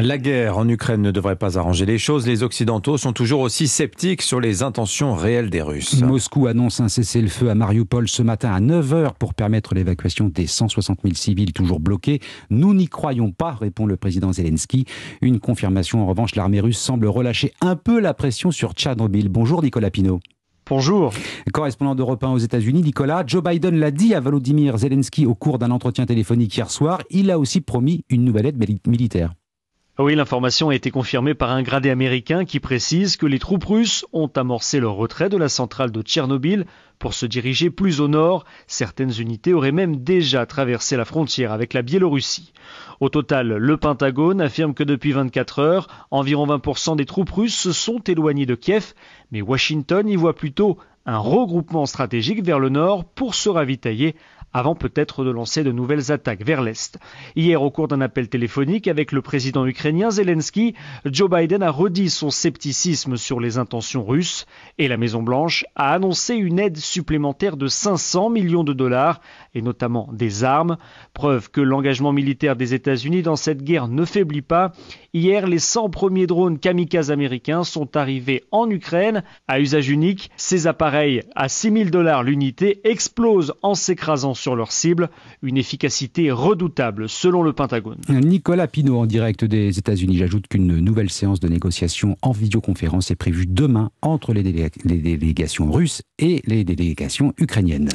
La guerre en Ukraine ne devrait pas arranger les choses. Les Occidentaux sont toujours aussi sceptiques sur les intentions réelles des Russes. Moscou annonce un cessez-le-feu à Mariupol ce matin à 9h pour permettre l'évacuation des 160 000 civils toujours bloqués. Nous n'y croyons pas, répond le président Zelensky. Une confirmation en revanche, l'armée russe semble relâcher un peu la pression sur Tchernobyl. Bonjour Nicolas Pino. Bonjour. Correspondant d'Europe 1 aux États-Unis, Nicolas, Joe Biden l'a dit à Volodymyr Zelensky au cours d'un entretien téléphonique hier soir. Il a aussi promis une nouvelle aide militaire. Oui, l'information a été confirmée par un gradé américain qui précise que les troupes russes ont amorcé leur retrait de la centrale de Tchernobyl pour se diriger plus au nord. Certaines unités auraient même déjà traversé la frontière avec la Biélorussie. Au total, le Pentagone affirme que depuis 24 heures, environ 20% des troupes russes se sont éloignées de Kiev, mais Washington y voit plutôt un regroupement stratégique vers le nord pour se ravitailler avant peut-être de lancer de nouvelles attaques vers l'Est. Hier, au cours d'un appel téléphonique avec le président ukrainien Zelensky, Joe Biden a redit son scepticisme sur les intentions russes et la Maison-Blanche a annoncé une aide supplémentaire de 500 millions de dollars et notamment des armes, preuve que l'engagement militaire des États-Unis dans cette guerre ne faiblit pas. Hier, les 100 premiers drones kamikazes américains sont arrivés en Ukraine à usage unique. Ces appareils à 6 6000 dollars l'unité explosent en s'écrasant sur leur cible, une efficacité redoutable selon le Pentagone. Nicolas Pinault en direct des États-Unis. J'ajoute qu'une nouvelle séance de négociation en vidéoconférence est prévue demain entre les délégations russes et les délégations ukrainiennes.